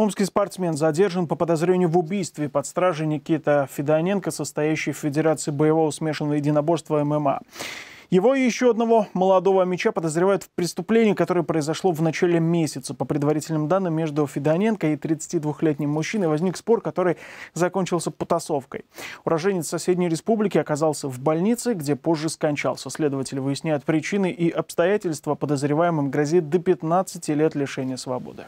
Омский спортсмен задержан по подозрению в убийстве под стражей Никита Федоненко, состоящий в Федерации боевого смешанного единоборства ММА. Его и еще одного молодого меча подозревают в преступлении, которое произошло в начале месяца. По предварительным данным, между Федоненко и 32-летним мужчиной возник спор, который закончился потасовкой. Уроженец соседней республики оказался в больнице, где позже скончался. Следователи выясняют причины и обстоятельства. Подозреваемым грозит до 15 лет лишения свободы.